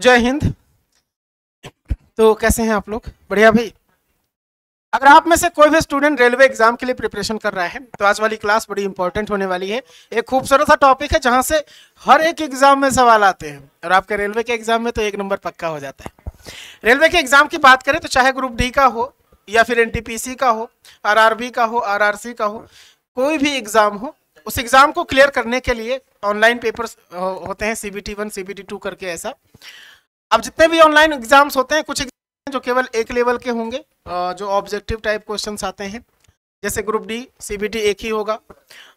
जय हिंद तो कैसे हैं आप लोग बढ़िया भाई अगर आप में से कोई भी स्टूडेंट रेलवे एग्जाम के लिए प्रिपरेशन कर रहा है तो आज वाली क्लास बड़ी इंपॉर्टेंट होने वाली है एक खूबसूरत सा टॉपिक है जहां से हर एक एग्जाम में सवाल आते हैं और आपके रेलवे के एग्जाम में तो एक नंबर पक्का हो जाता है रेलवे के एग्जाम की बात करें तो चाहे ग्रुप डी का हो या फिर एन का हो आर का हो आर का हो कोई भी एग्जाम हो उस एग्ज़ाम को क्लियर करने के लिए ऑनलाइन पेपर्स होते हैं C B T one C B T two करके ऐसा अब जितने भी ऑनलाइन एग्ज़ाम्स होते हैं कुछ एग्जाम जो केवल एक लेवल के होंगे जो ऑब्जेक्टिव टाइप क्वेश्चन आते हैं जैसे group D C B T एक ही होगा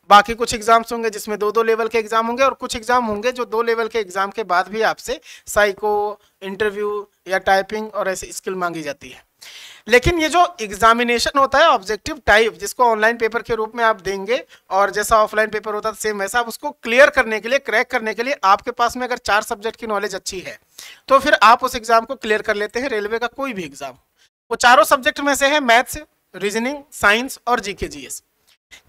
बाकी कुछ एग्जाम्स होंगे जिसमें दो दो लेवल के एग्जाम होंगे और कुछ एग्जाम होंगे जो दो लेवल के एग्जाम के बाद भी आपसे साइको इंटरव्यू या टाइपिंग और ऐसी स्किल मांगी जाती है लेकिन ये जो एग्जामिनेशन होता है ऑब्जेक्टिव टाइप जिसको ऑनलाइन पेपर के रूप में आप देंगे और जैसा ऑफलाइन पेपर होता है सेम वैसा आप उसको क्लियर करने के लिए क्रैक करने के लिए आपके पास में अगर चार सब्जेक्ट की नॉलेज अच्छी है तो फिर आप उस एग्जाम को क्लियर कर लेते हैं रेलवे का कोई भी एग्जाम वो चारों सब्जेक्ट में से है मैथ्स रीजनिंग साइंस और जीके जीएस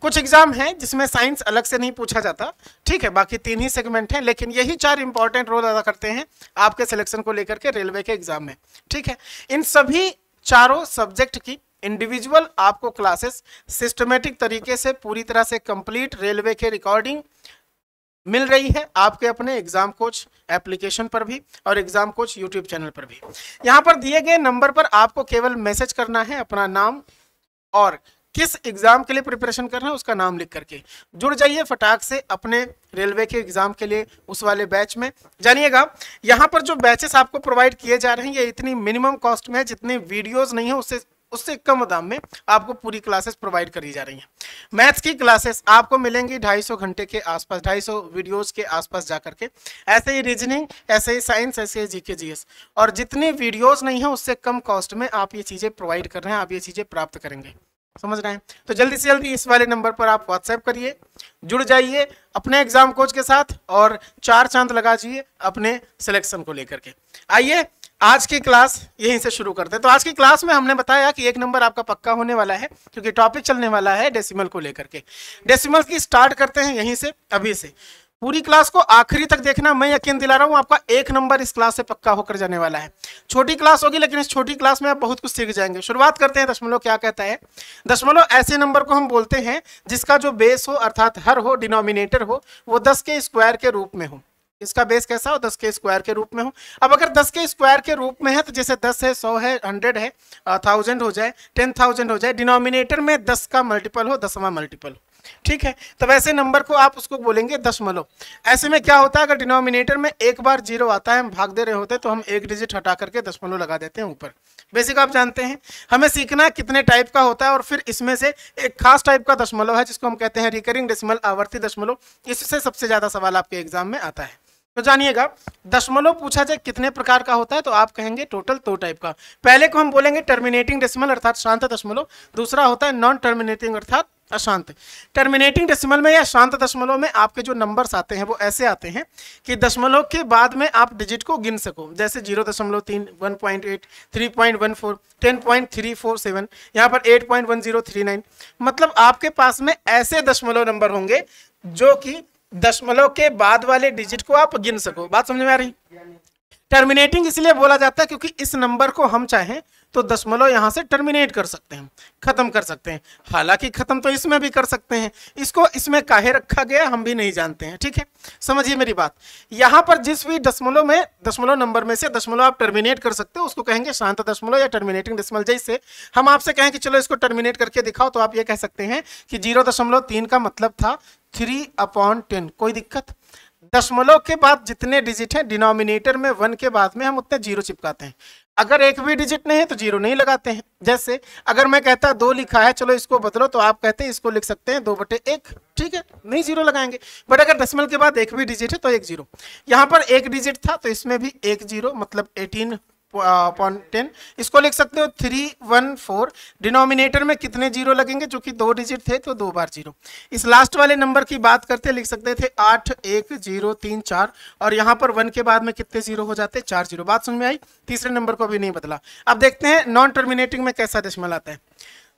कुछ एग्जाम हैं जिसमें साइंस अलग से नहीं पूछा जाता ठीक है बाकी तीन ही सेगमेंट हैं लेकिन यही चार इंपॉर्टेंट रोल अदा करते हैं आपके सिलेक्शन को लेकर के रेलवे के एग्जाम में ठीक है इन सभी चारों सब्जेक्ट की इंडिविजुअल आपको क्लासेस सिस्टमेटिक तरीके से पूरी तरह से कंप्लीट रेलवे के रिकॉर्डिंग मिल रही है आपके अपने एग्जाम कोच एप्लीकेशन पर भी और एग्जाम कोच यूट्यूब चैनल पर भी यहाँ पर दिए गए नंबर पर आपको केवल मैसेज करना है अपना नाम और किस एग्ज़ाम के लिए प्रिपरेशन कर रहे हैं उसका नाम लिख करके जुड़ जाइए फटाक से अपने रेलवे के एग्ज़ाम के लिए उस वाले बैच में जानिएगा यहाँ पर जो बैचेस आपको प्रोवाइड किए जा रहे हैं ये इतनी मिनिमम कॉस्ट में है जितनी वीडियोज़ नहीं है उससे उससे कम दाम में आपको पूरी क्लासेस प्रोवाइड करी जा रही हैं मैथ्स की क्लासेस आपको मिलेंगी 250 घंटे के आसपास 250 वीडियोस के आसपास जा करके ऐसे ही रीजनिंग ऐसे ही साइंस ऐसे ही जीके जीएस और जितनी वीडियोस नहीं है उससे कम कॉस्ट में आप ये चीज़ें प्रोवाइड कर रहे हैं आप ये चीज़ें प्राप्त करेंगे समझ रहे हैं तो जल्दी से जल्दी इस वाले नंबर पर आप व्हाट्सएप करिए जुड़ जाइए अपने एग्जाम कोच के साथ और चार चांद लगा जाइए अपने सिलेक्शन को लेकर के आइए आज की क्लास यहीं से शुरू करते हैं तो आज की क्लास में हमने बताया कि एक नंबर आपका पक्का होने वाला है क्योंकि टॉपिक चलने वाला है डेसिमल को लेकर के डेसिमल की स्टार्ट करते हैं यहीं से अभी से पूरी क्लास को आखिरी तक देखना मैं यकीन दिला रहा हूँ आपका एक नंबर इस क्लास से पक्का होकर जाने वाला है छोटी क्लास होगी लेकिन इस छोटी क्लास में आप बहुत कुछ सीख जाएंगे शुरुआत करते हैं दशमलव क्या कहता है दशमलव ऐसे नंबर को हम बोलते हैं जिसका जो बेस हो अर्थात हर हो डिनोमिनेटर हो वो दस के स्क्वायर के रूप में हो इसका बेस कैसा हो दस के स्क्वायर के रूप में हो अब अगर दस के स्क्वायर के रूप में है तो जैसे दस है सौ है हंड्रेड है थाउजेंड हो जाए टेन थाउजेंड हो जाए डिनोमिनेटर में दस का मल्टीपल हो दसवा मल्टीपल हो ठीक है तब ऐसे नंबर को आप उसको बोलेंगे दशमलव ऐसे में क्या होता है अगर डिनोमिनेटर में एक बार जीरो आता है हम भाग दे रहे होते हैं तो हम एक डिजिट हटा करके दशमलव लगा देते हैं ऊपर बेसिक आप जानते हैं हमें सीखना कितने टाइप का होता है और फिर इसमें से एक खास टाइप का दशमलव है जिसको हम कहते हैं रिकरिंग डिसमल आवर्ती दशमलव इससे सबसे ज़्यादा सवाल आपके एग्जाम में आता है तो जानिएगा दशमलव पूछा जाए कितने प्रकार का होता है तो आप कहेंगे टोटल दो टाइप का पहले को हम बोलेंगे टर्मिनेटिंग डेसिमल अर्थात शांत दशमलव दूसरा होता है नॉन टर्मिनेटिंग अर्थात अशांत टर्मिनेटिंग डेसिमल में या शांत दशमलव में आपके जो नंबर्स आते हैं वो ऐसे आते हैं कि दशमलव के बाद में आप डिजिट को गिन सको जैसे जीरो दशमलव तीन one point eight three point one four ten point three four seven यहाँ पर eight point one zero three nine मतलब आपके पास में ऐसे दशमलव नंबर होंगे जो कि दशमलव के बाद वाले डिजिट को आप गिन सको बात समझ में आ रही टर्मिनेटिंग इसलिए बोला जाता है क्योंकि इस नंबर को हम चाहें तो दशमलव यहाँ से टर्मिनेट कर सकते हैं ख़त्म कर सकते हैं हालांकि ख़त्म तो इसमें भी कर सकते हैं इसको इसमें काहे रखा गया हम भी नहीं जानते हैं ठीक है समझिए मेरी बात यहाँ पर जिस भी दशमलव में दशमलव नंबर में से दशमलव आप टर्मिनेट कर सकते हो उसको कहेंगे शांत दशमलव या टर्मिनेटिंग दशमलव जैसे हम आपसे कहें कि चलो इसको टर्मिनेट करके दिखाओ तो आप ये कह सकते हैं कि जीरो दशमलव तीन का मतलब था थ्री अपॉन टेन कोई दिक्कत दशमलव के बाद जितने डिजिट हैं डिनोमिनेटर में वन के बाद में हम उतने जीरो चिपकाते हैं अगर एक भी डिजिट नहीं है तो जीरो नहीं लगाते हैं जैसे अगर मैं कहता दो लिखा है चलो इसको बदलो तो आप कहते हैं इसको लिख सकते हैं दो बटे एक ठीक है नहीं जीरो लगाएंगे बट अगर दसमल के बाद एक भी डिजिट है तो एक जीरो यहाँ पर एक डिजिट था तो इसमें भी एक जीरो मतलब एटीन अपॉन टेन इसको लिख सकते हो थ्री वन फोर डिनोमिनेटर में कितने जीरो लगेंगे जो कि दो डिजिट थे तो दो बार जीरो इस लास्ट वाले नंबर की बात करते लिख सकते थे आठ एक जीरो तीन चार और यहाँ पर वन के बाद में कितने जीरो हो जाते हैं चार जीरो बात समझ में आई तीसरे नंबर को भी नहीं बदला अब देखते हैं नॉन टर्मिनेटिंग में कैसा दशमल आता है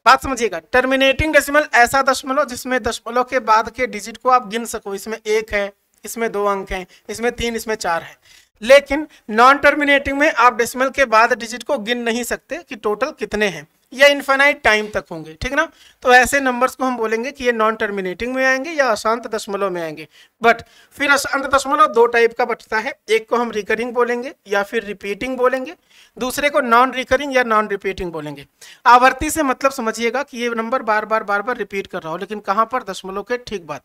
बात समझिएगा टर्मिनेटिंग डेसिमल ऐसा दशमलव जिसमें दशमलव के बाद के डिजिट को आप गिन सको इसमें एक है इसमें दो अंक हैं इसमें तीन इसमें चार है लेकिन नॉन टर्मिनेटिंग में आप डेसिमल के बाद डिजिट को गिन नहीं सकते कि टोटल कितने हैं या इन्फेनाइट टाइम तक होंगे ठीक ना तो ऐसे नंबर्स को हम बोलेंगे कि ये नॉन टर्मिनेटिंग में आएंगे या अशांत दशमलव में आएंगे बट फिर अशांत दशमलव दो टाइप का बचता है एक को हम रिकरिंग बोलेंगे या फिर रिपीटिंग बोलेंगे दूसरे को नॉन रिकरिंग या नॉन रिपीटिंग बोलेंगे आवर्ती से मतलब समझिएगा कि ये नंबर बार बार बार बार रिपीट कर रहा हो लेकिन कहाँ पर दशमलव के ठीक बात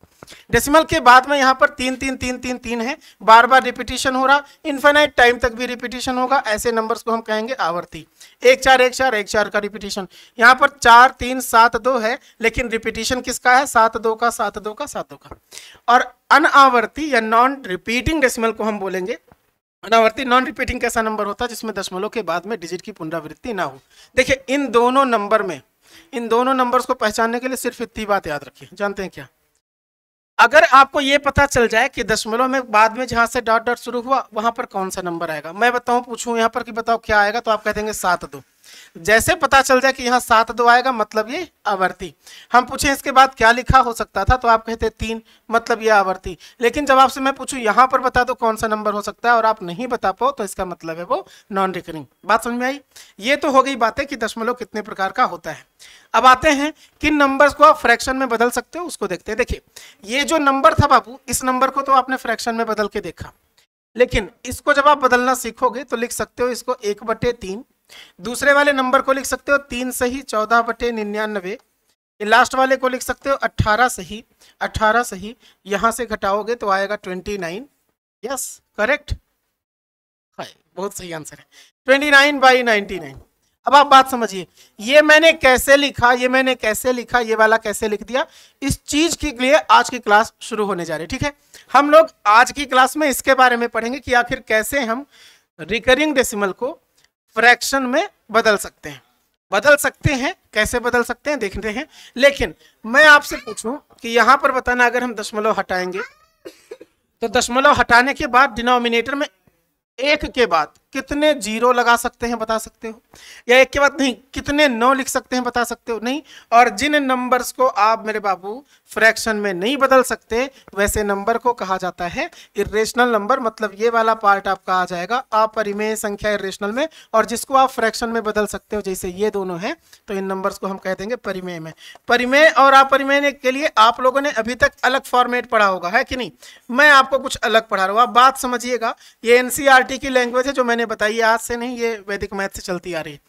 डेसिमल के बाद में यहाँ पर तीन तीन तीन तीन तीन है बार बार रिपीटिशन हो रहा इन्फेनाइट टाइम तक भी रिपीटिशन होगा ऐसे नंबर्स को हम कहेंगे आवर्ती एक चार एक चार एक चार का रिपीटिशन रिपीटिशन यहाँ पर चार तीन सात दो है लेकिन रिपीटिशन किसका है सात दो का सात दो का सात दो का और अनावर्ती या नॉन रिपीटिंग डेसिमल को हम बोलेंगे अनावर्ती नॉन रिपीटिंग कैसा नंबर होता है जिसमें दशमलव के बाद में डिजिट की पुनरावृत्ति ना हो देखिए इन दोनों नंबर में इन दोनों नंबर्स को पहचानने के लिए सिर्फ इतनी बात याद रखिए जानते हैं क्या अगर आपको ये पता चल जाए कि दशमलव में बाद में जहाँ से डॉट डॉट शुरू हुआ वहाँ पर कौन सा नंबर आएगा मैं बताऊँ पूछूँ यहाँ पर कि बताओ क्या आएगा तो आप कह देंगे सात दो जैसे पता चल जाए कि यहाँ सात दो आएगा मतलब ये आवर्ती हम पूछे इसके बाद क्या लिखा हो सकता था तो आप कहते तीन मतलब ये आवर्ती लेकिन जब आपसे मैं पूछूं यहाँ पर बता दो कौन सा नंबर हो सकता है और आप नहीं बता पाओ तो इसका मतलब है वो नॉन रिकरिंग बात समझ में आई ये तो हो गई बातें कि दशमलव कितने प्रकार का होता है अब आते हैं किन नंबर्स को आप फ्रैक्शन में बदल सकते हो उसको देखते हैं देखिए ये जो नंबर था बाबू इस नंबर को तो आपने फ्रैक्शन में बदल के देखा लेकिन इसको जब आप बदलना सीखोगे तो लिख सकते हो इसको एक बटे तीन दूसरे वाले नंबर को लिख सकते हो तीन सही चौदह बटे निन्यानवे लास्ट वाले को लिख सकते हो अट्ठारह सही अट्ठारह सही यहां से घटाओगे तो आएगा ट्वेंटी नाइन यस करेक्ट बहुत सही आंसर है twenty nine by ninety nine अब आप बात समझिए ये मैंने कैसे लिखा ये मैंने कैसे लिखा ये वाला कैसे लिख दिया इस चीज के लिए आज की क्लास शुरू होने जा रही है ठीक है हम लोग आज की क्लास में इसके बारे में पढ़ेंगे कि आखिर कैसे हम रिकरिंग डेसिमल को फ्रैक्शन में बदल सकते हैं बदल सकते हैं कैसे बदल सकते हैं देखते हैं लेकिन मैं आपसे पूछूं कि यहां पर बताना अगर हम दशमलव हटाएंगे तो दशमलव हटाने के बाद डिनोमिनेटर में एक के बाद कितने जीरो लगा सकते हैं बता सकते हो या एक के बाद नहीं कितने नौ लिख सकते हैं बता सकते हो नहीं और जिन नंबर्स को आप मेरे बाबू फ्रैक्शन में नहीं बदल सकते वैसे नंबर को कहा जाता है इरेशनल नंबर मतलब ये वाला पार्ट आपका आ जाएगा अपरिमेय संख्या इरेशनल में और जिसको आप फ्रैक्शन में बदल सकते हो जैसे ये दोनों हैं तो इन नंबर्स को हम कह देंगे परिमेय में परिमेय और अपरिमेय के लिए आप लोगों ने अभी तक अलग फॉर्मेट पढ़ा होगा है कि नहीं मैं आपको कुछ अलग पढ़ा रहा हूँ आप बात समझिएगा ये एन e की लैंग्वेज है जो मैंने मैंने बताई आज से नहीं ये वैदिक मैथ से चलती आ रही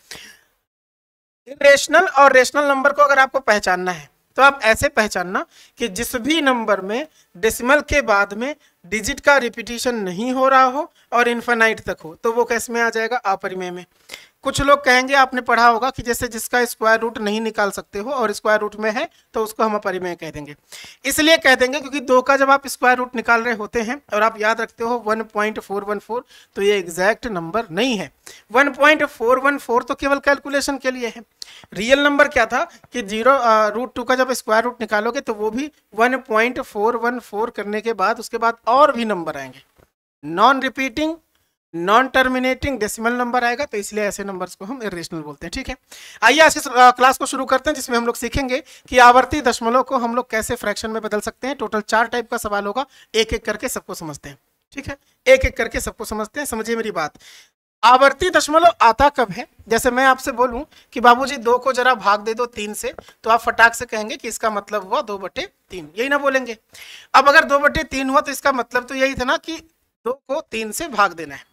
है रेशनल और रेशनल नंबर को अगर आपको पहचानना है तो आप ऐसे पहचानना कि जिस भी नंबर में डेसिमल के बाद में डिजिट का रिपीटेशन नहीं हो रहा हो और इन्फानाइट तक हो तो वो कैसे में आ जाएगा अपरिमय में कुछ लोग कहेंगे आपने पढ़ा होगा कि जैसे जिसका स्क्वायर रूट नहीं निकाल सकते हो और स्क्वायर रूट में है तो उसको हम अपरिमेय कह देंगे इसलिए कह देंगे क्योंकि दो का जब आप स्क्वायर रूट निकाल रहे होते हैं और आप याद रखते हो 1.414 तो ये एग्जैक्ट नंबर नहीं है 1.414 तो केवल कैलकुलेशन के लिए है रियल नंबर क्या था कि जीरो रूट टू का जब स्क्वायर रूट निकालोगे तो वो भी वन करने के बाद उसके बाद और भी नंबर आएंगे non repeating non terminating decimal number आएगा तो इसलिए ऐसे नंबर्स को हम इरेशनल बोलते हैं ठीक है आइए आज इस क्लास को शुरू करते हैं जिसमें हम लोग सीखेंगे कि आवर्ती दशमलव को हम लोग कैसे फ्रैक्शन में बदल सकते हैं टोटल चार टाइप का सवाल होगा एक एक करके सबको समझते हैं ठीक है एक एक करके सबको समझते हैं समझिए मेरी बात आवर्ती दशमलव आता कब है जैसे मैं आपसे बोलूं कि बाबूजी दो को जरा भाग दे दो तीन से तो आप फटाक से कहेंगे कि इसका मतलब हुआ दो बटे तीन यही ना बोलेंगे अब अगर दो बटे तीन हुआ तो इसका मतलब तो यही था ना कि दो को तीन से भाग देना है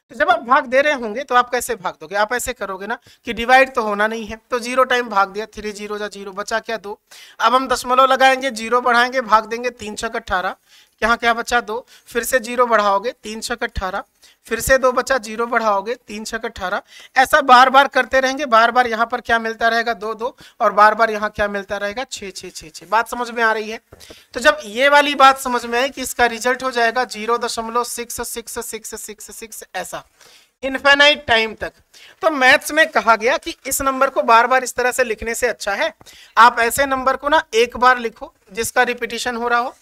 तो जब आप भाग दे रहे होंगे तो आप कैसे भाग दोगे आप ऐसे करोगे ना कि डिवाइड तो होना नहीं है तो जीरो टाइम भाग दिया थ्री जीरो या जीरो बचा क्या दो अब हम दशमलव लगाएंगे जीरो बढ़ाएंगे भाग देंगे तीन छक अट्ठारह यहाँ क्या बचा दो फिर से जीरो बढ़ाओगे तीन छक अट्ठारह फिर से दो बचा जीरो बढ़ाओगे तीन छक अट्ठारह ऐसा बार बार करते रहेंगे बार बार यहाँ पर क्या मिलता रहेगा दो दो और बार बार यहाँ क्या मिलता रहेगा छः छः छः छः बात समझ में आ रही है तो जब ये वाली बात समझ में आई कि इसका रिजल्ट हो जाएगा जीरो दशमलव six six six six six ऐसा होगा इनफेनाइट टाइम तक तो मैथ्स में कहा गया कि इस नंबर को बार बार इस तरह से लिखने से अच्छा है आप ऐसे नंबर को ना एक बार लिखो जिसका रिपीटिशन हो रहा हो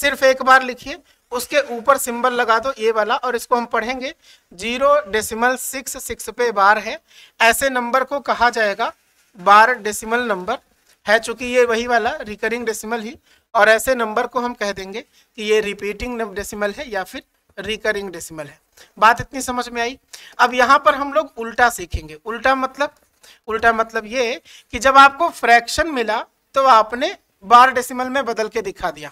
सिर्फ एक बार लिखिए उसके ऊपर सिंबल लगा दो ये वाला और इसको हम पढ़ेंगे जीरो डेसिमल सिक्स सिक्स पे बार है ऐसे नंबर को कहा जाएगा बार डेसिमल नंबर है चूंकि ये वही वाला रिकरिंग डेसिमल ही और ऐसे नंबर को हम कह देंगे कि ये रिपीटिंग डेसिमल है या फिर रिकरिंग डेसिमल है बात इतनी समझ में आई अब यहां पर हम लोग उल्टा सीखेंगे उल्टा मतलब उल्टा मतलब ये कि जब आपको फ्रैक्शन मिला तो आपने बार डेसिमल में बदल के दिखा दिया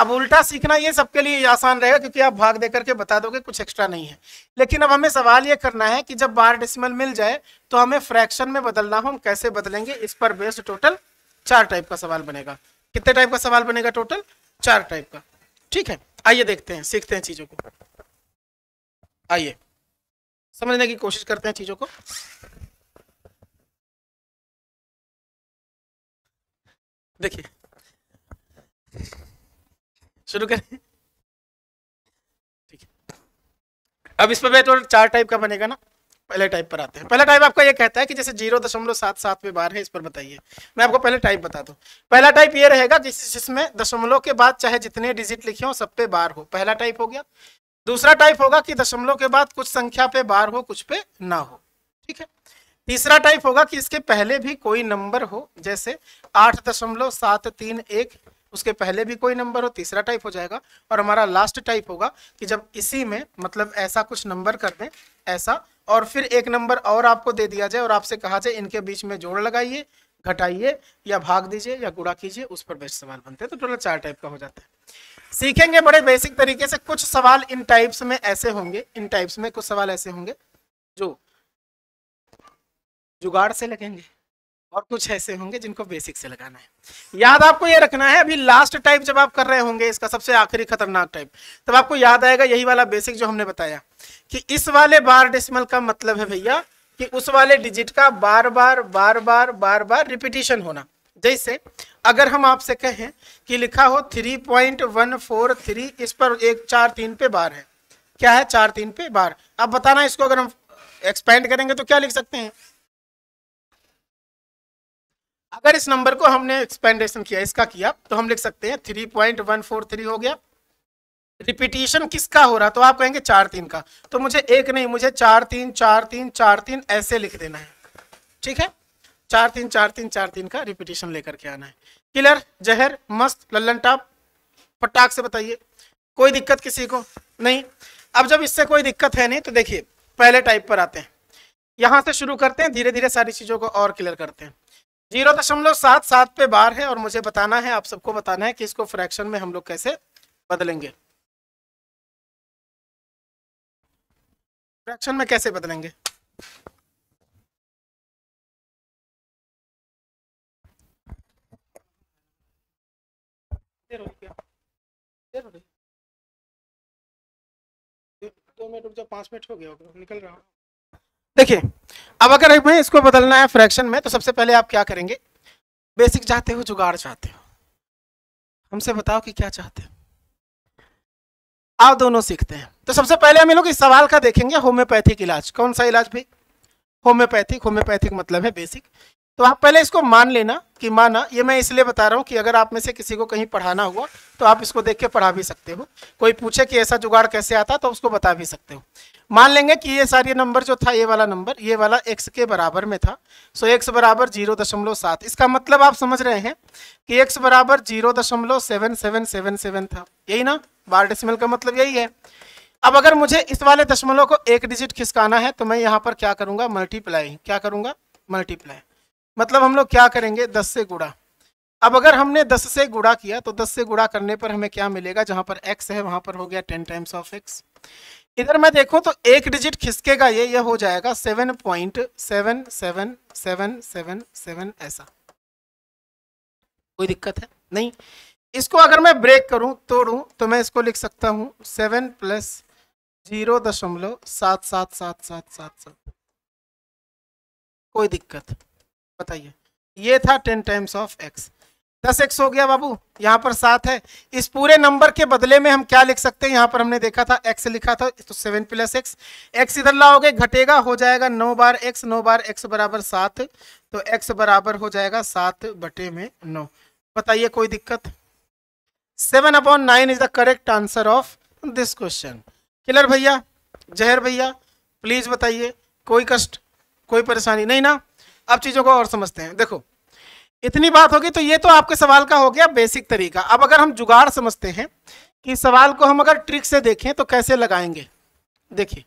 अब उल्टा सीखना ये सबके लिए आसान रहेगा क्योंकि आप भाग दे करके बता दोगे कुछ एक्स्ट्रा नहीं है लेकिन अब हमें सवाल ये करना है कि जब बार डेसिमल मिल जाए तो हमें फ्रैक्शन में बदलना हो हम कैसे बदलेंगे इस पर बेस्ड टोटल चार टाइप का सवाल बनेगा कितने टाइप का सवाल बनेगा टोटल चार टाइप का ठीक है आइए देखते हैं सीखते हैं चीज़ों को आइए समझने की कोशिश करते हैं चीज़ों को देखिए शुरू करें ठीक है अब इस पर भी तो चार टाइप का बनेगा ना पहले टाइप पर आते हैं पहला टाइप आपका ये कहता है कि जैसे जीरो दशमलव सात सात में बार है इस पर बताइए मैं आपको पहले टाइप बता दूं पहला टाइप ये रहेगा जिस जिसमें दशमलव के बाद चाहे जितने डिजिट लिखे हो सब पे बार हो पहला टाइप हो गया दूसरा टाइप होगा कि दशमलव के बाद कुछ संख्या पे बार हो कुछ पे ना हो ठीक है तीसरा टाइप होगा कि इसके पहले भी कोई नंबर हो जैसे आठ दशमलव सात तीन एक उसके पहले भी कोई नंबर हो तीसरा टाइप हो जाएगा और हमारा लास्ट टाइप होगा कि जब इसी में मतलब ऐसा कुछ नंबर कर दें ऐसा और फिर एक नंबर और आपको दे दिया जाए और आपसे कहा जाए इनके बीच में जोड़ लगाइए घटाइए या भाग दीजिए या गुड़ा कीजिए उस पर बेस्ट सवाल बनते हैं तो टोटल चार टाइप का हो जाता है सीखेंगे बड़े बेसिक तरीके से कुछ सवाल इन टाइप्स में ऐसे होंगे इन टाइप्स में कुछ सवाल ऐसे होंगे जो जुगाड़ से लगेंगे और कुछ ऐसे होंगे जिनको बेसिक से लगाना है याद आपको ये रखना है अभी लास्ट टाइप जब आप कर रहे होंगे इसका सबसे आखिरी खतरनाक टाइप तब आपको याद आएगा यही वाला बेसिक जो हमने बताया कि इस वाले बार डेसिमल का मतलब है भैया कि उस वाले डिजिट का बार बार बार बार बार बार रिपीटिशन होना जैसे अगर हम आपसे कहें कि लिखा हो three point one four three इस पर एक चार तीन पे बार है क्या है चार तीन पे बार अब बताना इसको अगर हम एक्सपेंड करेंगे तो क्या लिख सकते हैं अगर इस नंबर को हमने एक्सपेंडेशन किया इसका किया तो हम लिख सकते हैं three point one four three हो गया रिपीटेशन किसका हो रहा तो आप कहेंगे चार तीन का तो मुझे एक नहीं मुझे चार तीन चार तीन चार तीन ऐसे लिख देना है ठीक है चार तीन चार तीन चार तीन का रिपीटेशन लेकर के आना है किलर जहर मस्त लल्लन टाप फटाक से बताइए कोई दिक्कत किसी को नहीं अब जब इससे कोई दिक्कत है नहीं तो देखिए पहले टाइप पर आते हैं यहाँ से शुरू करते हैं धीरे धीरे सारी चीज़ों को और क्लियर करते हैं जीरो दशमलव सात सात पे बार है और मुझे बताना है आप सबको बताना है कि इसको फ्रैक्शन में हम लोग कैसे बदलेंगे फ्रैक्शन में कैसे बदलेंगे देखिए अब अगर हमें इसको बदलना है फ्रैक्शन में तो सबसे पहले आप क्या करेंगे बेसिक चाहते हो जुगाड़ चाहते हो हमसे बताओ कि क्या चाहते हो आप दोनों सीखते हैं तो सबसे पहले हम लोग इस सवाल का देखेंगे होम्योपैथिक इलाज कौन सा इलाज भाई होम्योपैथिक होम्योपैथिक मतलब है बेसिक तो आप पहले इसको मान लेना कि माना ये मैं इसलिए बता रहा हूँ कि अगर आप में से किसी को कहीं पढ़ाना हुआ तो आप इसको देख के पढ़ा भी सकते हो कोई पूछे कि ऐसा जुगाड़ कैसे आता तो उसको बता भी सकते हो मान लेंगे कि ये सारे नंबर जो था ये वाला नंबर ये वाला एक्स के बराबर में था सो एक्स बराबर जीरो दशमलव सात इसका मतलब आप समझ रहे हैं कि एक्स बराबर जीरो दशमलव सेवन सेवन सेवन सेवन था यही ना बार डेसिमल का मतलब यही है अब अगर मुझे इस वाले दशमलव को एक डिजिट खिसकाना है तो मैं यहाँ पर क्या करूँगा मल्टीप्लाई क्या करूँगा मल्टीप्लाई मतलब हम लोग क्या करेंगे दस से गुड़ा अब अगर हमने दस से गुड़ा किया तो दस से गुड़ा करने पर हमें क्या मिलेगा जहां पर एक्स है वहां पर हो गया टेन टाइम्स ऑफ एक्स इधर मैं देखूं तो एक डिजिट खिसकेगा ये यह हो जाएगा seven point seven seven seven seven seven ऐसा कोई दिक्कत है नहीं इसको अगर मैं ब्रेक करूं तोड़ूं तो मैं इसको लिख सकता हूं सेवन प्लस जीरो दशमलव सात सात सात सात सात सात कोई दिक्कत बताइए ये था टेन टाइम्स ऑफ एक्स दस एक्स हो गया बाबू यहाँ पर सात है इस पूरे नंबर के बदले में हम क्या लिख सकते हैं यहाँ पर हमने देखा था एक्स लिखा था तो सेवन प्लस एक्स एक्स इधर लाओगे घटेगा हो जाएगा नौ बार एक्स नौ बार एक्स बराबर सात तो एक्स बराबर हो जाएगा सात बटे में नौ बताइए कोई दिक्कत seven upon nine is the correct answer of this question killer भैया जहर भैया प्लीज बताइए कोई कष्ट कोई परेशानी नहीं ना अब चीज़ों को और समझते हैं देखो इतनी बात होगी तो ये तो आपके सवाल का हो गया बेसिक तरीका अब अगर हम जुगाड़ समझते हैं कि सवाल को हम अगर ट्रिक से देखें तो कैसे लगाएंगे देखिए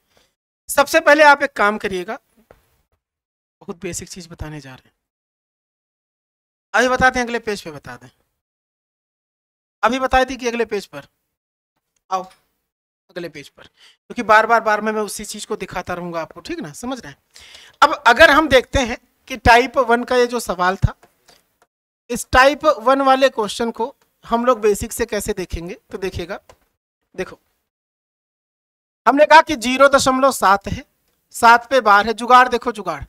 सबसे पहले आप एक काम करिएगा बहुत बेसिक चीज़ बताने जा रहे हैं अभी बताते हैं अगले पेज पे बता दें अभी बता दी कि अगले पेज पर आओ अगले पेज पर क्योंकि बार बार बार में मैं उसी चीज़ को दिखाता रहूंगा आपको ठीक ना समझ रहे हैं अब अगर हम देखते हैं कि टाइप वन का ये जो सवाल था इस टाइप वन वाले क्वेश्चन को हम लोग बेसिक से कैसे देखेंगे तो देखिएगा देखो हमने कहा कि जीरो दशमलव सात है सात पे बार है जुगाड़ देखो जुगाड़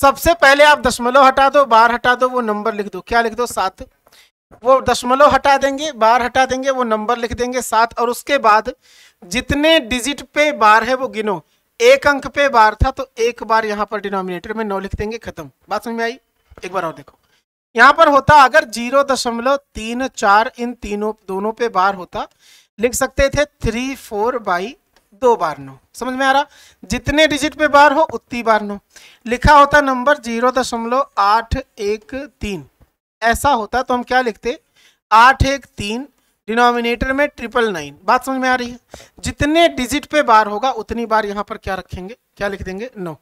सबसे पहले आप दशमलव हटा दो बार हटा दो वो नंबर लिख दो क्या लिख दो सात वो दशमलव हटा देंगे बार हटा देंगे वो नंबर लिख देंगे सात और उसके बाद जितने डिजिट पे बार है वो गिनो एक अंक पे बार था तो एक बार यहां पर डिनोमिनेटर में नौ लिख देंगे खत्म बात समझ में आई एक बार और देखो यहां पर होता अगर जीरो दशमलव तीन चार इन तीनों दोनों पे बार होता लिख सकते थे थ्री फोर बाई दो बार नौ समझ में आ रहा जितने डिजिट पे बार हो उतनी बार नौ लिखा होता नंबर जीरो दशमलव आठ एक तीन ऐसा होता तो हम क्या लिखते आठ एक तीन डिनोमिनेटर में ट्रिपल नाइन बात समझ में आ रही है जितने डिजिट पे बार होगा उतनी बार यहाँ पर क्या रखेंगे क्या लिख देंगे नौ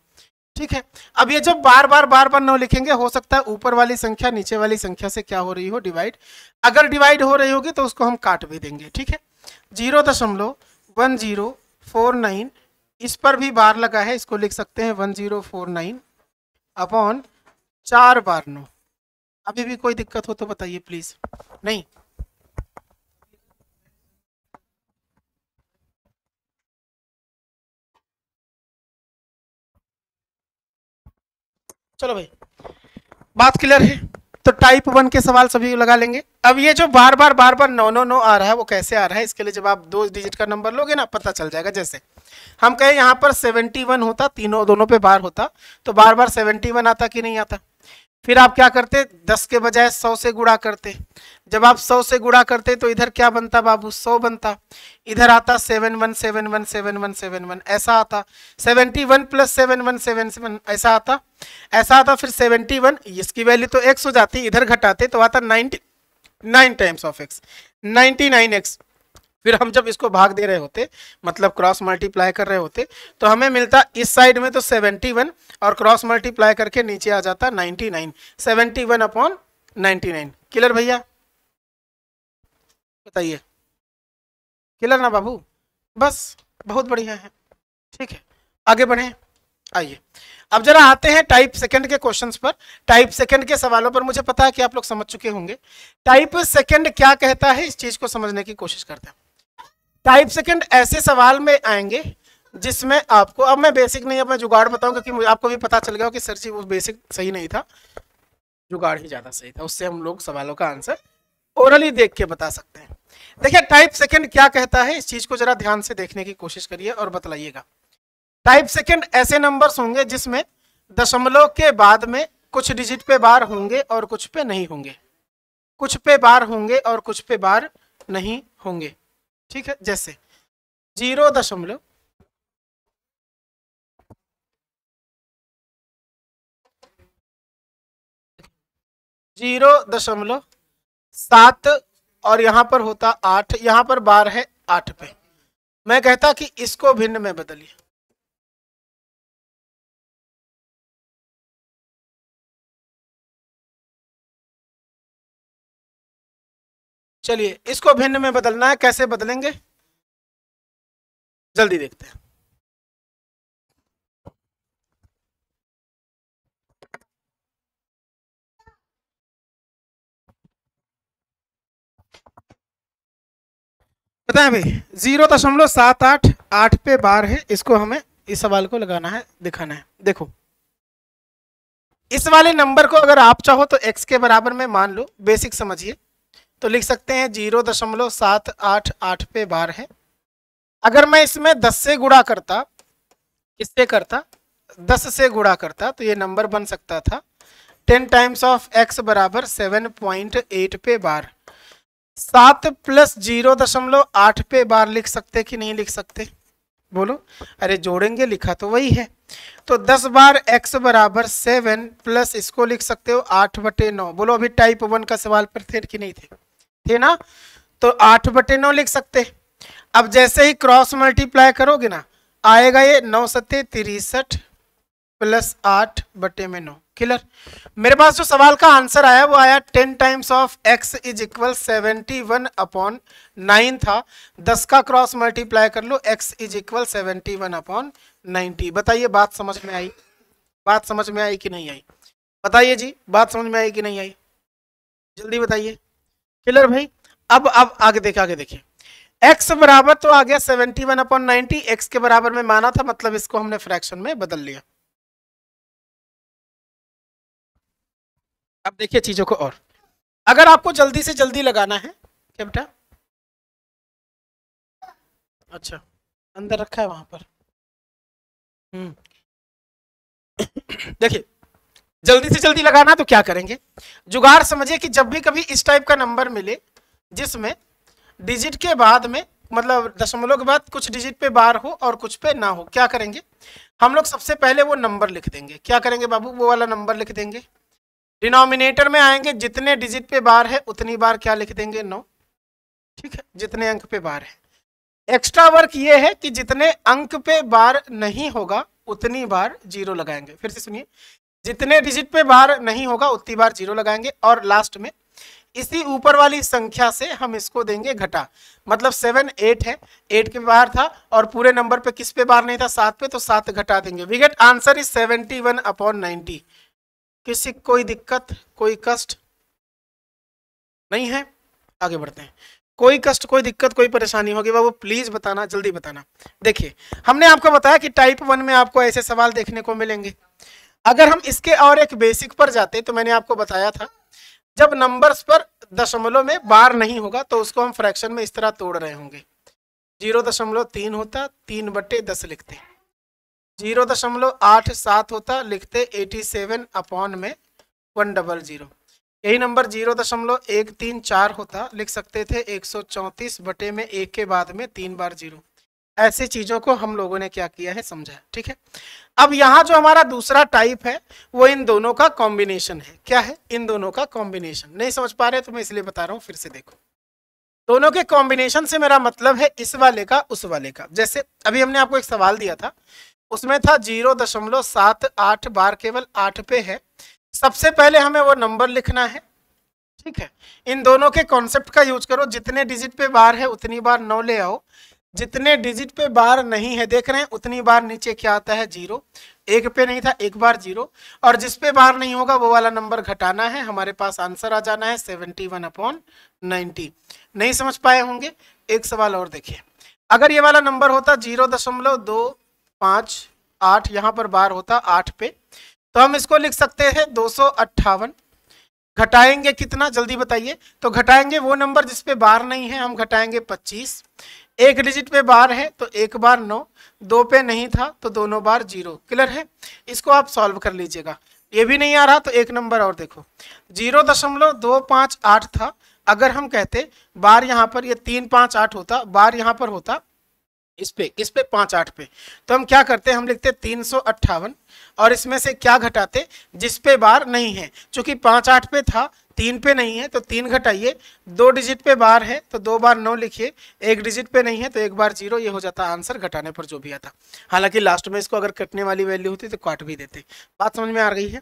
ठीक है अब ये जब बार बार बार बार नौ लिखेंगे हो सकता है ऊपर वाली संख्या नीचे वाली संख्या से क्या हो रही हो डिवाइड अगर डिवाइड हो रही होगी तो उसको हम काट भी देंगे ठीक है जीरो दशमलव वन जीरो फोर नाइन इस पर भी बार लगा है इसको लिख सकते हैं one zero four nine upon चार बार नौ अभी भी कोई दिक्कत हो तो बताइए प्लीज़ नहीं चलो भाई बात क्लियर है तो टाइप वन के सवाल सभी लगा लेंगे अब ये जो बार बार बार बार नौ नौ नौ आ रहा है वो कैसे आ रहा है इसके लिए जब आप दो डिजिट का नंबर लोगे ना पता चल जाएगा जैसे हम कहें यहाँ पर सेवेंटी वन होता तीनों दोनों पे बार होता तो बार बार सेवेंटी वन आता कि नहीं आता फिर आप क्या करते दस के बजाय सौ से गुड़ा करते जब आप सौ से गुड़ा करते तो इधर क्या बनता बाबू सौ बनता इधर आता seven one seven one seven one seven one ऐसा आता seventy one plus seven one seven seven ऐसा आता ऐसा आता फिर सेवेंटी वन इसकी वैल्यू तो एक्स हो जाती इधर घटाते तो आता ninety nine times of x ninety nine x फिर हम जब इसको भाग दे रहे होते मतलब क्रॉस मल्टीप्लाई कर रहे होते तो हमें मिलता इस साइड में तो 71 और क्रॉस मल्टीप्लाई करके नीचे आ जाता 99 nine seventy one upon ninety clear भैया बताइए क्लियर ना बाबू बस बहुत बढ़िया है ठीक है आगे बढ़े आइए अब जरा आते हैं टाइप सेकंड के क्वेश्चंस पर टाइप सेकंड के सवालों पर मुझे पता है कि आप लोग समझ चुके होंगे टाइप सेकंड क्या कहता है इस चीज को समझने की कोशिश करते हैं टाइप सेकंड ऐसे सवाल में आएंगे जिसमें आपको अब मैं बेसिक नहीं अब मैं जुगाड़ बताऊं क्योंकि आपको भी पता चल गया कि सर जी वो बेसिक सही नहीं था जुगाड़ ही ज़्यादा सही था उससे हम लोग सवालों का आंसर ओरली देख के बता सकते हैं देखिए टाइप सेकंड क्या कहता है इस चीज़ को ज़रा ध्यान से देखने की कोशिश करिए और बतलाइएगा टाइप सेकंड ऐसे नंबर्स होंगे जिसमें दशमलव के बाद में कुछ डिजिट पे बार होंगे और कुछ पे नहीं होंगे कुछ पे बार होंगे और कुछ पे बार नहीं होंगे ठीक है जैसे जीरो दशमलव जीरो दशमलव सात और यहां पर होता आठ यहां पर बार है आठ पे मैं कहता कि इसको भिन्न में बदलिए चलिए इसको भिन्न में बदलना है कैसे बदलेंगे जल्दी देखते हैं बताए भाई जीरो दशमलव सात आठ आठ पे बार है इसको हमें इस सवाल को लगाना है दिखाना है देखो इस वाले नंबर को अगर आप चाहो तो एक्स के बराबर में मान लो बेसिक समझिए तो लिख सकते हैं जीरो दशमलव सात आठ आठ पे बार है अगर मैं इसमें दस से गुड़ा करता किससे करता दस से गुड़ा करता तो ये नंबर बन सकता था टेन टाइम्स ऑफ एक्स बराबर सेवन पॉइंट एट पे बार सात प्लस जीरो दशमलव आठ पे बार लिख सकते कि नहीं लिख सकते बोलो अरे जोड़ेंगे लिखा तो वही है तो दस बार एक्स बराबर सेवन प्लस इसको लिख सकते हो आठ बटे नौ बोलो अभी टाइप वन का सवाल पर थे कि नहीं थे थे ना तो आठ बटे नौ लिख सकते अब जैसे ही क्रॉस मल्टीप्लाई करोगे ना आएगा ये नौ सत्य तिरसठ प्लस आठ बटे में नौ क्लियर मेरे पास जो सवाल का आंसर आया वो आया ten times of x is equal seventy one upon nine था दस का क्रॉस मल्टीप्लाई कर लो x is equal seventy one upon ninety बताइए बात समझ में आई बात समझ में आई कि नहीं आई बताइए जी बात समझ में आई कि नहीं आई जल्दी बताइए क्लियर भाई अब अब आगे देखे आगे देखे एक्स बराबर तो आ गया seventy one upon ninety x के बराबर में माना था मतलब इसको हमने फ्रैक्शन में बदल लिया अब देखिए चीजों को और अगर आपको जल्दी से जल्दी लगाना है क्या बेटा अच्छा अंदर रखा है वहां पर हम्म देखिए जल्दी से जल्दी लगाना तो क्या करेंगे जुगाड़ समझिए कि जब भी कभी इस टाइप का नंबर मिले जिसमें डिजिट के बाद में मतलब दशमलव के बाद कुछ डिजिट पे बार हो और कुछ पे ना हो क्या करेंगे हम लोग सबसे पहले वो नंबर लिख देंगे क्या करेंगे बाबू वो वाला नंबर लिख देंगे डिनोमिनेटर में आएंगे जितने डिजिट पे बार है उतनी बार क्या लिख देंगे नौ ठीक है जितने अंक पे बार है एक्स्ट्रा वर्क ये है कि जितने अंक पे बार नहीं होगा उतनी बार जीरो लगाएंगे फिर से सुनिए जितने डिजिट पे बार नहीं होगा उतनी बार जीरो लगाएंगे और लास्ट में इसी ऊपर वाली संख्या से हम इसको देंगे घटा मतलब सेवन एट है एट के बाहर था और पूरे नंबर पे किस पे बार नहीं था सात पे तो सात घटा देंगे we get answer is seventy one upon ninety किसी कोई दिक्कत कोई कष्ट नहीं है आगे बढ़ते हैं कोई कष्ट कोई दिक्कत कोई परेशानी होगी बाबू प्लीज बताना जल्दी बताना देखिए हमने आपको बताया कि टाइप वन में आपको ऐसे सवाल देखने को मिलेंगे अगर हम इसके और एक बेसिक पर जाते तो मैंने आपको बताया था जब नंबर्स पर दशमलव में बार नहीं होगा तो उसको हम फ्रैक्शन में इस तरह तोड़ रहे होंगे जीरो दशमलव तीन होता तीन बट्टे दस लिखते जीरो दशमलव आठ सात होता लिखते एटी सेवन अपॉन में वन डबल जीरो यही नंबर जीरो दशमलव एक तीन चार होता लिख सकते थे एक सौ चौंतीस बटे में एक के बाद में तीन बार जीरो ऐसे चीजों को हम लोगों ने क्या किया है समझा ठीक है अब यहाँ जो हमारा दूसरा टाइप है वो इन दोनों का कॉम्बिनेशन है क्या है इन दोनों का कॉम्बिनेशन नहीं समझ पा रहे तो मैं इसलिए बता रहा हूँ फिर से देखो दोनों के कॉम्बिनेशन से मेरा मतलब है इस वाले का उस वाले का जैसे अभी हमने आपको एक सवाल दिया था उसमें था जीरो दशमलव सात आठ बार केवल आठ पे है सबसे पहले हमें वो नंबर लिखना है ठीक है इन दोनों के कॉन्सेप्ट का यूज करो जितने डिजिट पे बार है उतनी बार नौ ले आओ जितने डिजिट पे बार नहीं है देख रहे हैं उतनी बार नीचे क्या आता है जीरो एक पे नहीं था एक बार जीरो और जिस पे बार नहीं होगा वो वाला नंबर घटाना है हमारे पास आंसर आ जाना है सेवेंटी वन अपॉन नाइनटी नहीं समझ पाए होंगे एक सवाल और देखिए अगर ये वाला नंबर होता जीरो दशमलव दो पाँच आठ यहाँ पर बार होता आठ पे तो हम इसको लिख सकते हैं दो सौ अट्ठावन घटाएंगे कितना जल्दी बताइए तो घटाएंगे वो नंबर जिसपे बार नहीं है हम घटाएंगे पच्चीस एक डिजिट पे बार है तो एक बार नौ दो पे नहीं था तो दोनों बार जीरो क्लियर है इसको आप सॉल्व कर लीजिएगा ये भी नहीं आ रहा तो एक नंबर और देखो जीरो दशमलव दो पाँच आठ था अगर हम कहते बार यहाँ पर ये तीन पाँच आठ होता बार यहाँ पर होता इस पे किस पे पाँच आठ पे तो हम क्या करते हम लिखते तीन सौ अट्ठावन और इसमें से क्या घटाते जिस पे बार नहीं है चूँकि पाँच आठ पे था तीन पे नहीं है तो तीन घटाइए दो डिजिट पे बार है तो दो बार नौ लिखिए एक डिजिट पे नहीं है तो एक बार जीरो ये हो जाता आंसर घटाने पर जो भी आता हालांकि लास्ट में इसको अगर कटने वाली वैल्यू होती तो काट भी देते बात समझ में आ रही है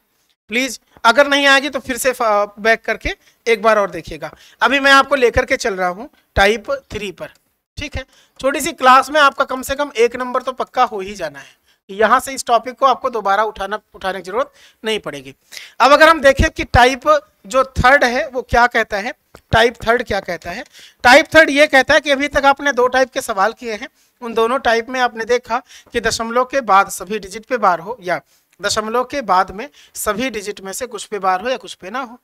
प्लीज़ अगर नहीं आएगी तो फिर से बैक करके एक बार और देखिएगा अभी मैं आपको लेकर के चल रहा हूँ टाइप थ्री पर ठीक है छोटी सी क्लास में आपका कम से कम एक नंबर तो पक्का हो ही जाना है यहाँ से इस टॉपिक को आपको दोबारा उठाना उठाने की जरूरत नहीं पड़ेगी अब अगर हम देखें कि टाइप जो थर्ड है वो क्या कहता है टाइप थर्ड क्या कहता है टाइप थर्ड ये कहता है कि अभी तक आपने दो टाइप के सवाल किए हैं उन दोनों टाइप में आपने देखा कि दशमलव के बाद सभी डिजिट पे बार हो या दशमलव के बाद में सभी डिजिट में से कुछ पे बार हो या कुछ पे ना हो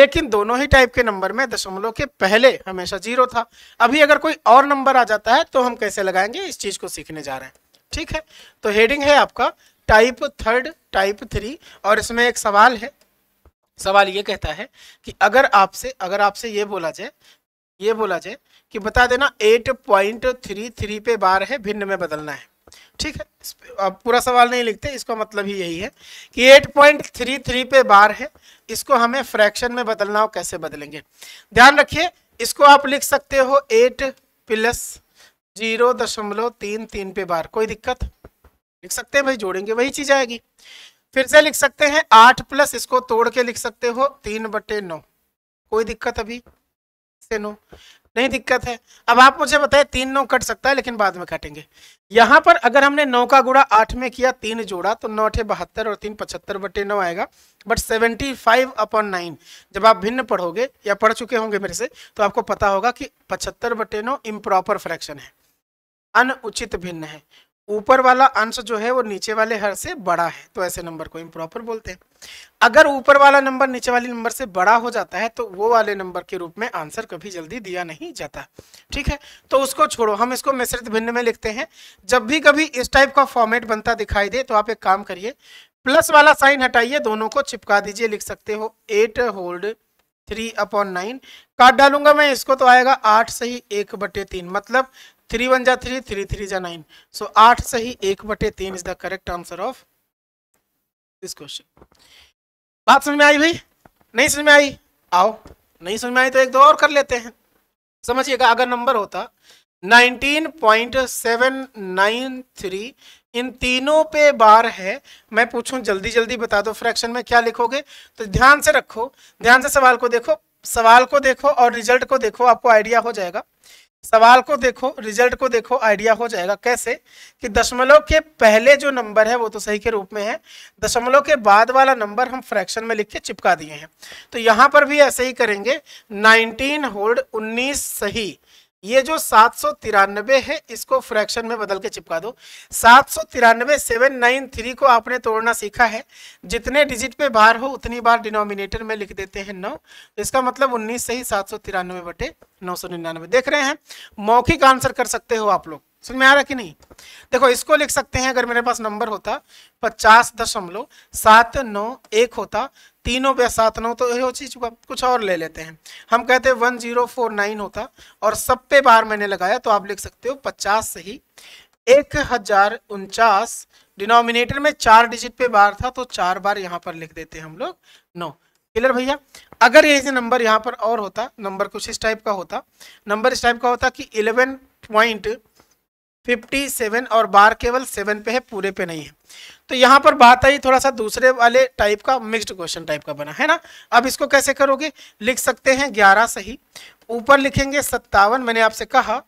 लेकिन दोनों ही टाइप के नंबर में दशमलव के पहले हमेशा जीरो था अभी अगर कोई और नंबर आ जाता है तो हम कैसे लगाएंगे इस चीज को सीखने जा रहे हैं ठीक है तो हेडिंग है आपका टाइप थर्ड टाइप थ्री और इसमें एक सवाल है सवाल ये कहता है कि अगर आपसे अगर आपसे ये बोला जाए ये बोला जाए कि बता देना थ्री पे बार है भिन्न में बदलना है ठीक है अब पूरा सवाल नहीं लिखते इसका मतलब ही यही है कि एट पॉइंट थ्री थ्री पे बार है इसको हमें फ्रैक्शन में बदलना हो कैसे बदलेंगे ध्यान रखिए इसको आप लिख सकते हो एट प्लस जीरो दशमलव तीन तीन पे बार कोई दिक्कत लिख सकते हैं भाई जोड़ेंगे वही चीज आएगी फिर से लिख सकते हैं आठ प्लस इसको तोड़ के लिख सकते हो तीन बटे नौ कोई दिक्कत अभी से नौ नहीं दिक्कत है अब आप मुझे बताए तीन नौ कट सकता है लेकिन बाद में काटेंगे यहाँ पर अगर हमने नौ का गुड़ा आठ में किया तीन जोड़ा तो नौ अठे बहत्तर और तीन पचहत्तर बटे नौ आएगा but seventy five upon nine जब आप भिन्न पढ़ोगे या पढ़ चुके होंगे मेरे से तो आपको पता होगा कि पचहत्तर बटे नौ इम्प्रॉपर फ्रैक्शन है अनुचित भिन्न है ऊपर वाला अंश जो है वो नीचे वाले हर से बड़ा है तो ऐसे नंबर को इम्प्रॉपर बोलते हैं अगर ऊपर वाला नंबर नीचे वाले नंबर से बड़ा हो जाता है तो वो वाले नंबर के रूप में आंसर कभी जल्दी दिया नहीं जाता ठीक है तो उसको छोड़ो हम इसको मिश्रित भिन्न में लिखते हैं जब भी कभी इस टाइप का फॉर्मेट बनता दिखाई दे तो आप एक काम करिए प्लस वाला साइन हटाइए दोनों को चिपका दीजिए लिख सकते हो eight whole three upon nine काट डालूंगा मैं इसको तो आएगा आठ से ही एक बटे तीन मतलब थ्री वन जा थ्री थ्री थ्री जा नाइन सो आठ सही एक बटे तीन is the correct answer of this question बात समझ में आई भाई नहीं समझ में आई आओ नहीं समझ में आई तो एक दो और कर लेते हैं समझिएगा अगर नंबर होता 19.793 इन तीनों पे बार है मैं पूछूं जल्दी जल्दी बता दो फ्रैक्शन में क्या लिखोगे तो ध्यान से रखो ध्यान से सवाल को देखो सवाल को देखो और रिजल्ट को देखो आपको आइडिया हो जाएगा सवाल को देखो रिजल्ट को देखो आइडिया हो जाएगा कैसे कि दशमलव के पहले जो नंबर है वो तो सही के रूप में है दशमलव के बाद वाला नंबर हम फ्रैक्शन में लिख के चिपका दिए हैं तो यहाँ पर भी ऐसे ही करेंगे 19 होल्ड 19 सही ये जो सात सौ तिरानबे है इसको फ्रैक्शन में बदल के चिपका दो सात सौ तिरानबे सेवन नाइन थ्री को आपने तोड़ना सीखा है जितने डिजिट पे बार हो उतनी बार डिनोमिनेटर में लिख देते हैं नौ तो इसका मतलब उन्नीस से ही सात सौ तिरानबे बटे नौ सौ निन्यानवे देख रहे हैं मौखिक आंसर कर सकते हो आप लोग समझ में आ रहा कि नहीं देखो इसको लिख सकते हैं अगर मेरे पास नंबर होता पचास दशमलव सात नौ एक होता तीनों पे सात नौ तो यही हो चीज कुछ और ले लेते हैं हम कहते वन जीरो फोर नाइन होता और सब पे बार मैंने लगाया तो आप लिख सकते हो पचास सही एक हजार उनचास डिनोमिनेटर में चार डिजिट पे बार था तो चार बार यहाँ पर लिख देते हैं हम लोग नौ क्लियर भैया अगर ये नंबर यहाँ पर और होता नंबर कुछ इस टाइप का होता नंबर इस टाइप का होता कि इलेवन पॉइंट फिफ्टी सेवन और बार केवल सेवन पे है पूरे पे नहीं है तो यहाँ पर बात आई थोड़ा सा दूसरे वाले टाइप का मिक्स्ड क्वेश्चन टाइप का बना है ना अब इसको कैसे करोगे लिख सकते हैं ग्यारह सही ऊपर लिखेंगे सत्तावन मैंने आपसे कहा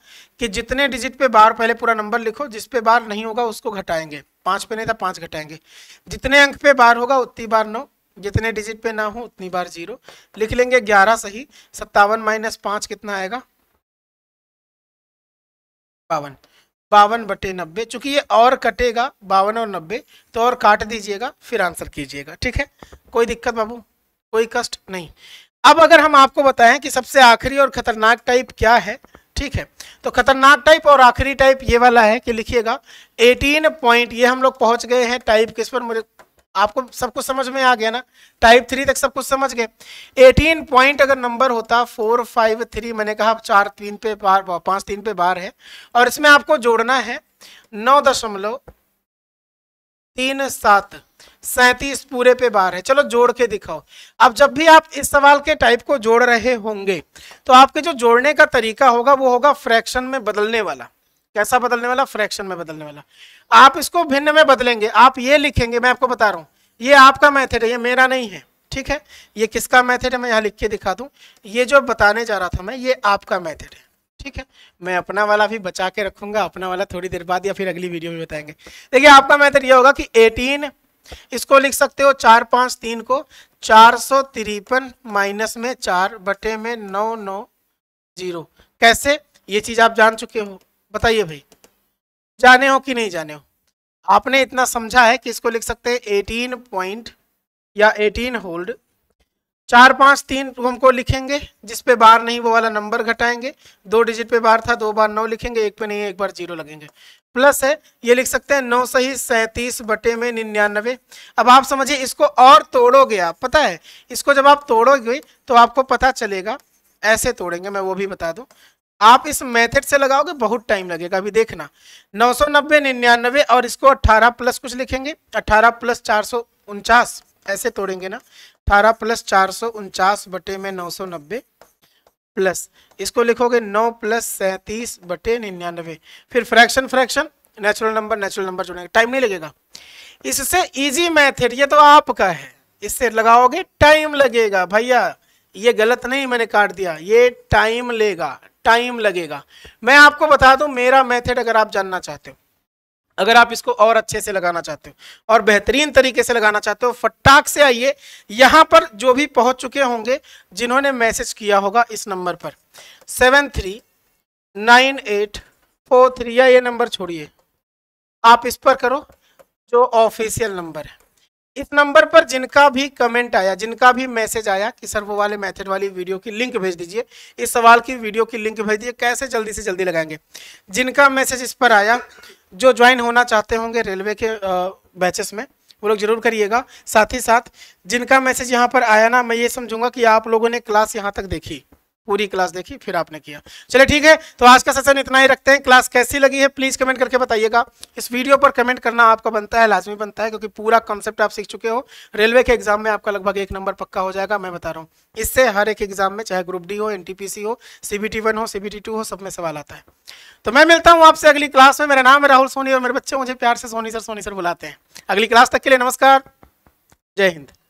कि जितने डिजिट पे बार पहले पूरा नंबर लिखो जिस पे बार नहीं होगा उसको घटाएंगे पाँच पे नहीं था पाँच घटाएंगे जितने अंक पे बार होगा उतनी बार नौ जितने डिजिट पे ना हो उतनी बार जीरो लिख लेंगे ग्यारह सही सत्तावन माइनस पाँच कितना आएगा बावन बावन बटे नब्बे चूंकि ये और कटेगा बावन और नब्बे तो और काट दीजिएगा फिर आंसर कीजिएगा ठीक है कोई दिक्कत बाबू कोई कष्ट नहीं अब अगर हम आपको बताएं कि सबसे आखिरी और खतरनाक टाइप क्या है ठीक है तो खतरनाक टाइप और आखिरी टाइप ये वाला है कि लिखिएगा 18 पॉइंट ये हम लोग पहुंच गए हैं टाइप किस पर मुझे आपको सब कुछ समझ में आ गया ना टाइप थ्री तक सब कुछ समझ गए एटीन पॉइंट अगर नंबर होता फोर फाइव थ्री मैंने कहा चार तीन पे बार पांच तीन पे बार है और इसमें आपको जोड़ना है नौ दशमलव तीन सात सैतीस पूरे पे बार है चलो जोड़ के दिखाओ अब जब भी आप इस सवाल के टाइप को जोड़ रहे होंगे तो आपके जो जोड़ने का तरीका होगा वो होगा फ्रैक्शन में बदलने वाला कैसा बदलने वाला फ्रैक्शन में बदलने वाला आप इसको भिन्न में बदलेंगे आप ये लिखेंगे मैं आपको बता रहा हूँ ये आपका मैथड है ये मेरा नहीं है ठीक है ये किसका मैथड है मैं यहाँ लिख के दिखा दूँ ये जो बताने जा रहा था मैं ये आपका मैथड है ठीक है मैं अपना वाला भी बचा के रखूंगा अपना वाला थोड़ी देर बाद या फिर अगली वीडियो में बताएंगे देखिए आपका मैथड ये होगा कि 18 इसको लिख सकते हो चार पाँच तीन को चार सौ तिरपन माइनस में चार बटे में नौ नौ जीरो कैसे ये चीज़ आप जान चुके हो बताइए भाई जाने हो कि नहीं जाने हो आपने इतना समझा है कि इसको लिख सकते हैं एटीन पॉइंट या एटीन होल्ड चार पाँच तीन हमको लिखेंगे जिस पे बार नहीं वो वाला नंबर घटाएंगे दो डिजिट पे बार था दो बार नौ लिखेंगे एक पे नहीं एक बार जीरो लगेंगे प्लस है ये लिख सकते हैं नौ सही सैंतीस बटे में निन्यानवे अब आप समझिए इसको और तोड़ोगे आप पता है इसको जब आप तोड़ोगे तो आपको पता चलेगा ऐसे तोड़ेंगे मैं वो भी बता दूँ आप इस मेथड से लगाओगे बहुत टाइम लगेगा अभी देखना 990 निन्यानवे और इसको 18 प्लस कुछ लिखेंगे 18 प्लस चार सौ उनचास ऐसे तोड़ेंगे ना 18 प्लस चार सौ उनचास बटे में 990 प्लस इसको लिखोगे 9 प्लस सैंतीस बटे निन्यानवे फिर fraction fraction natural number natural number जोड़ेंगे टाइम नहीं लगेगा इससे ईजी मैथड ये तो आपका है इससे लगाओगे टाइम लगेगा भैया ये गलत नहीं मैंने काट दिया ये टाइम लेगा टाइम लगेगा मैं आपको बता दूं मेरा मेथड अगर आप जानना चाहते हो अगर आप इसको और अच्छे से लगाना चाहते हो और बेहतरीन तरीके से लगाना चाहते हो फटाक से आइए यहाँ पर जो भी पहुँच चुके होंगे जिन्होंने मैसेज किया होगा इस नंबर पर seven three nine eight four three या ये नंबर छोड़िए आप इस पर करो जो ऑफिशियल नंबर है इस नंबर पर जिनका भी कमेंट आया जिनका भी मैसेज आया कि सर वो वाले मेथड वाली वीडियो की लिंक भेज दीजिए इस सवाल की वीडियो की लिंक भेज दीजिए कैसे जल्दी से जल्दी लगाएंगे जिनका मैसेज इस पर आया जो ज्वाइन होना चाहते होंगे रेलवे के बैचेस में वो लोग जरूर करिएगा साथ ही साथ जिनका मैसेज यहाँ पर आया ना मैं ये समझूंगा कि आप लोगों ने क्लास यहाँ तक देखी पूरी क्लास देखी फिर आपने किया चलिए ठीक है तो आज का सेशन इतना ही रखते हैं क्लास कैसी लगी है प्लीज कमेंट करके बताइएगा इस वीडियो पर कमेंट करना आपका बनता है लाजमी बनता है क्योंकि पूरा कॉन्सेप्ट आप सीख चुके हो रेलवे के एग्जाम में आपका लगभग एक नंबर पक्का हो जाएगा मैं बता रहा हूँ इससे हर एक एग्जाम में चाहे ग्रुप डी हो एन हो सीबीटी वन हो सीबीटी टू हो सब में सवाल आता है तो मैं मिलता हूँ आपसे अगली क्लास में मेरा नाम है राहुल सोनी और मेरे बच्चे मुझे प्यार से सोनी सर सोनी सर बुलाते हैं अगली क्लास तक के लिए नमस्कार जय हिंद